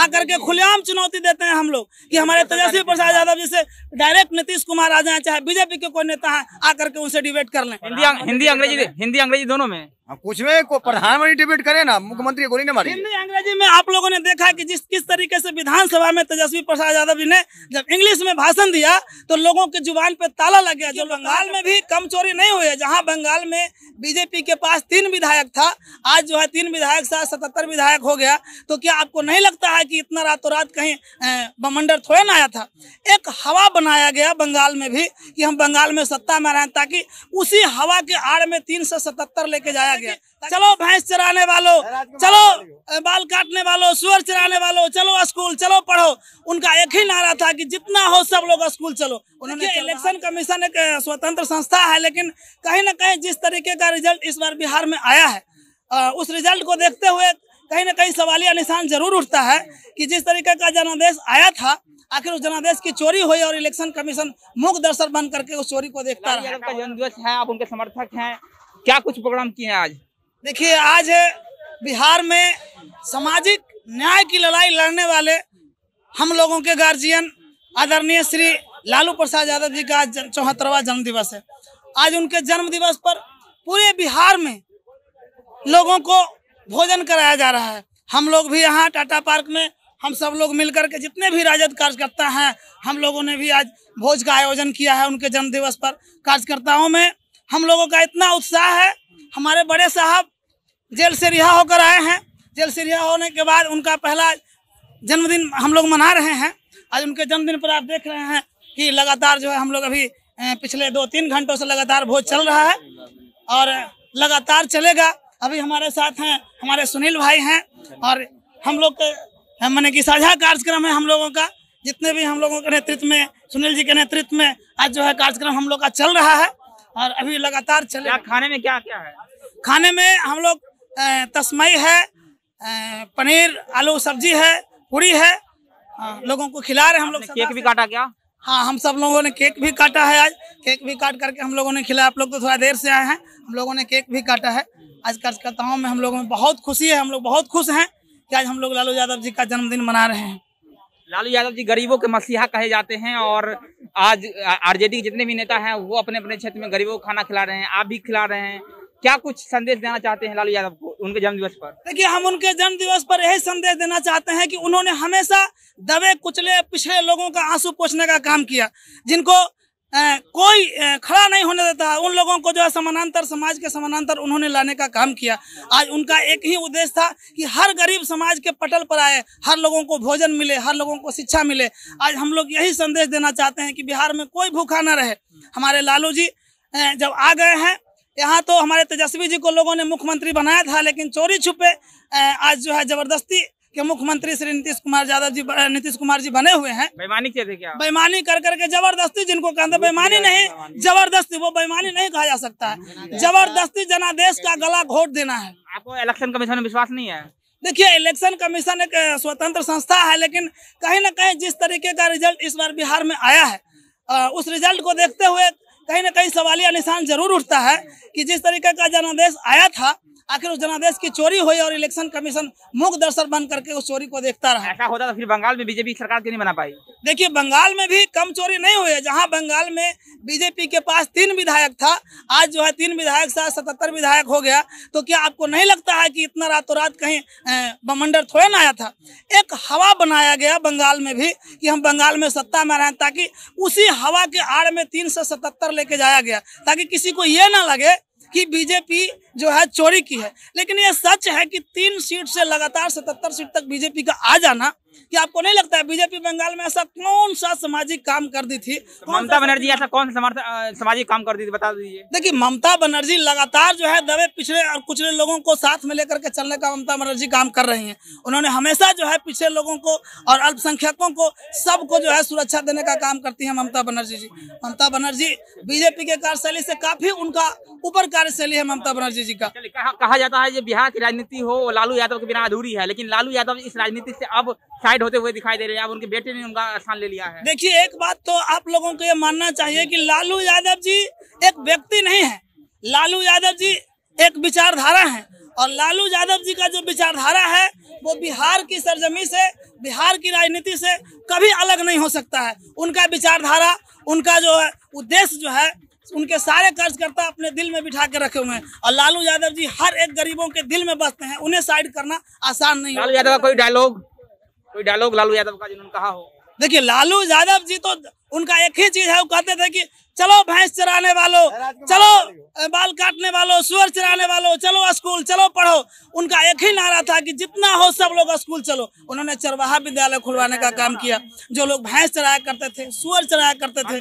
आकर के खुलेआम चुनौती देते हैं हम लोग कि हमारे तेजस्वी प्रसाद यादव जैसे डायरेक्ट नीतीश कुमार आ जाए चाहे बीजेपी के कोई नेता है आकर के उनसे डिबेट कर लें हिंदी हिंदी अंग्रेजी हिंदी अंग्रेजी दोनों में हाँ, कुछ में को हाँ। प्रधानमंत्री डिबेट करे ना मुख्यमंत्री गोली ने मारी हिंदी अंग्रेजी में आप लोगों ने देखा कि जिस किस तरीके से विधानसभा में तेजस्वी प्रसाद यादव जी ने जब इंग्लिश में भाषण दिया तो लोगों के जुबान पे ताला लग गया जो बंगाल में भी कम चोरी नहीं हुई है जहाँ बंगाल में बीजेपी के पास तीन विधायक था आज जो है तीन विधायक साथ सतहत्तर विधायक हो गया तो क्या आपको नहीं लगता है कि इतना रातों रात कहीं बमंडर थोड़े ना आया था एक हवा बनाया गया बंगाल में भी कि हम बंगाल में सत्ता में रहें ताकि उसी हवा के आड़ में तीन सौ सतहत्तर लेके जाया चलाया गया चलो भैंस चराने वालों चलो बाल काटने वालों सुअर चराने वालों चलो स्कूल चलो पढ़ो उनका एक ही नारा था कि जितना हो सब लोग स्कूल चलो उन्होंने इलेक्शन कमीशन एक स्वतंत्र संस्था है लेकिन कहीं ना कहीं जिस तरीके का रिजल्ट इस बार बिहार में आया है उस रिजल्ट को देखते हुए कहीं ना कहीं सवालिया निशान जरूर उठता है कि जिस तरीके का जनादेश आया था आखिर उस जनादेश की चोरी हुई और इलेक्शन कमीशन मुख दर्शक बन करके उस चोरी को देखता है आप उनके समर्थक हैं क्या कुछ प्रोग्राम किए हैं आज देखिए आज बिहार में सामाजिक न्याय की लड़ाई लड़ने वाले हम लोगों के गार्जियन आदरणीय श्री लालू प्रसाद यादव जी का आज चौहत्तरवा जन्म दिवस है आज उनके जन्म दिवस पर पूरे बिहार में लोगों को भोजन कराया जा रहा है हम लोग भी यहाँ टाटा पार्क में हम सब लोग मिलकर के जितने भी राजद कार्यकर्ता हैं हम लोगों ने भी आज भोज का आयोजन किया है उनके जन्म दिवस पर कार्यकर्ताओं में हम लोगों का इतना उत्साह है हमारे बड़े साहब जेल से रिहा होकर आए हैं जेल से रिहा होने के बाद उनका पहला जन्मदिन हम लोग मना रहे हैं आज उनके जन्मदिन पर आप देख रहे हैं कि लगातार जो है हम लोग अभी पिछले दो तीन घंटों से लगातार भोज चल रहा है और लगातार चलेगा अभी हमारे साथ हैं हमारे सुनील भाई हैं और हम लोग के मैंने कि साझा कार्यक्रम है हम लोगों का जितने भी हम लोगों के नेतृत्व में सुनील जी के नेतृत्व में आज जो है कार्यक्रम हम लोग का चल रहा है और अभी लगातार चले क्या खाने में क्या क्या है खाने में हम लोग तस्मई है पनीर आलू सब्जी है पूरी है हाँ, लोगों को खिला रहे हम लोग केक भी काटा क्या हाँ हम सब लोगों ने केक भी काटा है आज केक भी काट करके हम लोगों ने खिलाया आप लोग तो थोड़ा देर से आए हैं हम लोगों ने केक भी काटा है आज कार्यकर्ताओं में हम लोगों में बहुत खुशी है हम लोग बहुत खुश हैं कि आज हम लोग लालू यादव जी का जन्मदिन मना रहे हैं लालू यादव जी गरीबों के मसीहा कहे जाते हैं और आज आरजेडी के जितने भी नेता हैं वो अपने अपने क्षेत्र में गरीबों को खाना खिला रहे हैं आप भी खिला रहे हैं क्या कुछ संदेश देना चाहते हैं लालू यादव को उनके जन्मदिवस पर देखिए हम उनके जन्मदिवस पर यही संदेश देना चाहते हैं कि उन्होंने हमेशा दबे कुचले पिछले लोगों का आंसू पोछने का काम किया जिनको कोई खड़ा नहीं होने देता उन लोगों को जो है समानांतर समाज के समानांतर उन्होंने लाने का काम किया आज उनका एक ही उद्देश्य था कि हर गरीब समाज के पटल पर आए हर लोगों को भोजन मिले हर लोगों को शिक्षा मिले आज हम लोग यही संदेश देना चाहते हैं कि बिहार में कोई भूखा ना रहे हमारे लालू जी जब आ गए हैं यहाँ तो हमारे तेजस्वी जी को लोगों ने मुख्यमंत्री बनाया था लेकिन चोरी छुपे आज जो है ज़बरदस्ती कि मुख्यमंत्री श्री नीतीश कुमार यादव जी नीतीश कुमार जी बने हुए हैं बेमानी क्या क्या बेमानी कर करके जबरदस्ती जिनको कहते बेमानी नहीं जबरदस्ती वो बेमानी नहीं कहा जा सकता है जबरदस्ती जनादेश का गला घोट देना है आपको इलेक्शन कमीशन में विश्वास नहीं है देखिए इलेक्शन कमीशन एक स्वतंत्र संस्था है लेकिन कहीं ना कहीं जिस तरीके का रिजल्ट इस बार बिहार में आया है उस रिजल्ट को देखते हुए कहीं ना कहीं सवालिया निशान जरूर उठता है कि जिस तरीके का जनादेश आया था आखिर उस जनादेश की चोरी हुई और इलेक्शन कमीशन मुख दर्शक बन करके उस चोरी को देखता रहा ऐसा होता तो फिर बंगाल में बीजेपी सरकार क्यों नहीं बना पाई देखिए बंगाल में भी कम चोरी नहीं हुई है जहाँ बंगाल में बीजेपी के पास तीन विधायक था आज जो है तीन विधायक से सतहत्तर विधायक हो गया तो क्या आपको नहीं लगता है कि इतना रातों रात कहीं बमंडर थोड़े ना आया था एक हवा बनाया गया बंगाल में भी कि हम बंगाल में सत्ता में रहें ताकि उसी हवा के आड़ में तीन सौ सतहत्तर लेके जाया गया ताकि किसी को ये ना लगे कि बीजेपी जो है चोरी की है लेकिन यह सच है कि तीन सीट से लगातार सतहत्तर सीट तक बीजेपी का आ जाना कि आपको नहीं लगता है बीजेपी बंगाल में ऐसा कौन सा सामाजिक काम कर दी थी तो ममता बनर्जी ऐसा कौन सा सामाजिक काम कर दी थी बता दीजिए देखिए ममता बनर्जी लगातार जो है दबे पिछड़े और कुचले लोगों को साथ में लेकर के चलने का ममता बनर्जी काम कर रही हैं उन्होंने हमेशा जो है पिछड़े लोगों को और अल्पसंख्यकों को सबको जो है सुरक्षा देने का काम करती है ममता बनर्जी जी ममता बनर्जी बीजेपी के कार्यशैली से काफी उनका ऊपर कार्यशैली है ममता बनर्जी जी का कहा जाता है जो बिहार की राजनीति हो लालू यादव के बिना अधूरी है लेकिन लालू यादव इस राजनीति से अब साइड होते हुए दिखाई दे रहे हैं अब उनके बेटे ने उनका स्थान ले लिया है देखिए एक बात तो आप लोगों को ये मानना चाहिए कि लालू यादव जी एक व्यक्ति नहीं है लालू यादव जी एक विचारधारा है और लालू यादव जी का जो विचारधारा है वो बिहार की सरजमी से बिहार की राजनीति से कभी अलग नहीं हो सकता है उनका विचारधारा उनका जो है उद्देश्य जो है उनके सारे कार्यकर्ता अपने दिल में बिठा के रखे हुए हैं और लालू यादव जी हर एक गरीबों के दिल में बसते हैं उन्हें साइड करना आसान नहीं लालू यादव का कोई डायलॉग कोई डायलॉग लालू यादव का जिन्होंने कहा हो देखिए लालू यादव जी तो उनका एक ही चीज है वो कहते थे कि चलो भैंस चराने वालों चलो बाल काटने वालों सुअर चराने वालों चलो स्कूल चलो पढ़ो उनका एक ही नारा था कि जितना हो सब लोग स्कूल चलो उन्होंने चरवाहा विद्यालय खुलवाने का काम किया जो लोग भैंस चराया करते थे सुअर चराया करते थे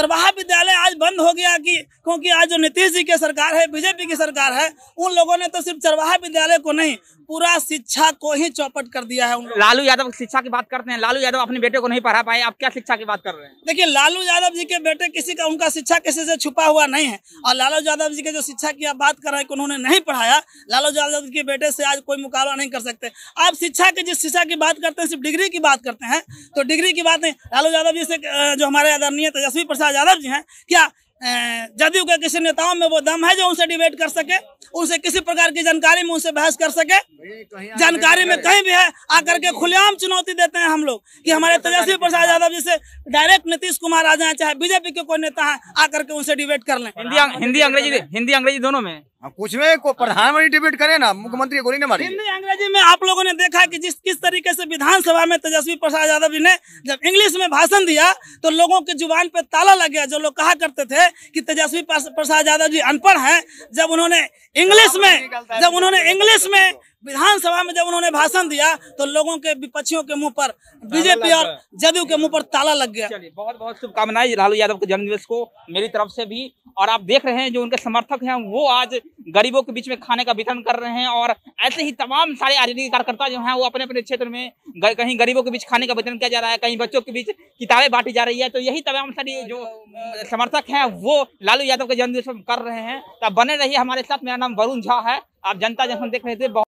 चरवाहा विद्यालय आज बंद हो गया कि क्योंकि आज जो नीतीश जी की सरकार है बीजेपी की सरकार है उन लोगों ने तो सिर्फ चरवाहा विद्यालय को नहीं पूरा शिक्षा को ही चौपट कर दिया है लालू यादव शिक्षा की बात करते हैं लालू यादव अपने बेटे को नहीं पढ़ा पाए आप क्या शिक्षा के की बात कर रहे हैं देखिए लालू यादव जी के बेटे किसी का उनका शिक्षा किसी से छुपा हुआ नहीं है और लालू यादव जी के जो शिक्षा की आप बात कर रहे हैं कि उन्होंने नहीं पढ़ाया लालू यादव जी के बेटे से आज कोई मुकाबला नहीं कर सकते आप शिक्षा की जिस शिक्षा की बात करते हैं सिर्फ डिग्री की बात करते हैं तो डिग्री की बात नहीं लालू यादव जी से जो हमारे आदरणीय तेजस्वी प्रसाद यादव जी हैं क्या जदयू के किसी नेताओं में वो दम है जो उनसे डिबेट कर सके उनसे किसी प्रकार की जानकारी में उनसे बहस कर सके जानकारी में कहीं भी है आकर के खुलेआम चुनौती देते हैं हम लोग कि हमारे तो तेजस्वी प्रसाद यादव जी से डायरेक्ट नीतीश कुमार आ जाए चाहे बीजेपी के कोई नेता है आकर के उनसे डिबेट कर लें हिंदी हिंदी अंग्रेजी हिंदी अंग्रेजी दोनों में हाँ, कुछ में को हाँ। प्रधानमंत्री डिबेट करे ना मुख्यमंत्री गोली ने मारी हिंदी अंग्रेजी में आप लोगों ने देखा कि जिस किस तरीके से विधानसभा में तेजस्वी प्रसाद यादव जी ने जब इंग्लिश में भाषण दिया तो लोगों के जुबान पे ताला लग गया जो लोग कहा करते थे कि तेजस्वी प्रसाद यादव जी अनपढ़ हैं जब उन्होंने इंग्लिश में जब उन्होंने इंग्लिश में तो। विधानसभा में जब उन्होंने भाषण दिया तो लोगों के विपक्षियों के मुंह पर बीजेपी और जदयू के मुंह पर ताला लग गया चलिए बहुत बहुत शुभकामनाएं लालू यादव के जन्मदिवस को मेरी तरफ से भी और आप देख रहे हैं जो उनके समर्थक हैं वो आज गरीबों के बीच में खाने का वितरण कर रहे हैं और ऐसे ही तमाम सारे राजनीतिक कार्यकर्ता जो हैं वो अपने अपने क्षेत्र में कहीं गरीबों के बीच खाने का वितरण किया जा रहा है कहीं बच्चों के बीच किताबें बांटी जा रही है तो यही तमाम सारी जो समर्थक हैं वो लालू यादव के जन्मदिवस कर रहे हैं तब तो बने रही हमारे साथ मेरा नाम वरुण झा है आप जनता जंक्शन देख रहे थे